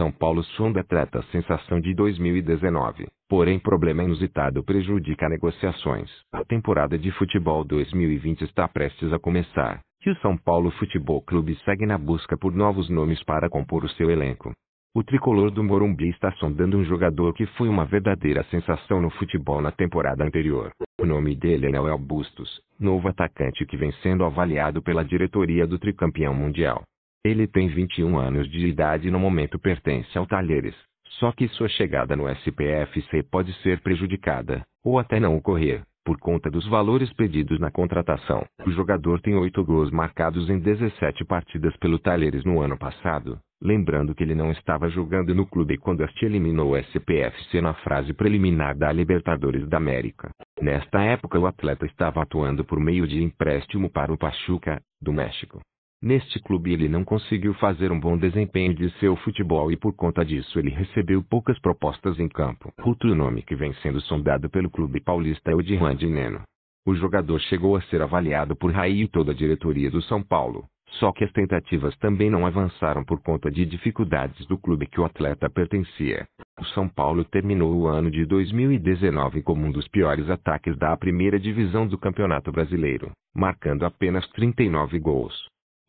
São Paulo sonda é trata sensação de 2019, porém problema inusitado prejudica negociações. A temporada de futebol 2020 está prestes a começar, e o São Paulo Futebol Clube segue na busca por novos nomes para compor o seu elenco. O tricolor do Morumbi está sondando um jogador que foi uma verdadeira sensação no futebol na temporada anterior. O nome dele é Noel Bustos, novo atacante que vem sendo avaliado pela diretoria do tricampeão mundial. Ele tem 21 anos de idade e no momento pertence ao Talheres. Só que sua chegada no SPFC pode ser prejudicada, ou até não ocorrer, por conta dos valores pedidos na contratação. O jogador tem 8 gols marcados em 17 partidas pelo Talheres no ano passado, lembrando que ele não estava jogando no clube quando este eliminou o SPFC na fase preliminar da Libertadores da América. Nesta época o atleta estava atuando por meio de empréstimo para o Pachuca, do México. Neste clube ele não conseguiu fazer um bom desempenho de seu futebol e por conta disso ele recebeu poucas propostas em campo. Outro nome que vem sendo sondado pelo clube paulista é o de Randy Neno. O jogador chegou a ser avaliado por Raí e toda a diretoria do São Paulo, só que as tentativas também não avançaram por conta de dificuldades do clube que o atleta pertencia. O São Paulo terminou o ano de 2019 como um dos piores ataques da primeira divisão do Campeonato Brasileiro, marcando apenas 39 gols.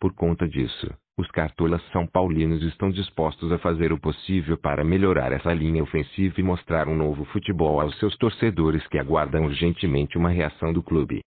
Por conta disso, os cartolas são paulinos estão dispostos a fazer o possível para melhorar essa linha ofensiva e mostrar um novo futebol aos seus torcedores que aguardam urgentemente uma reação do clube.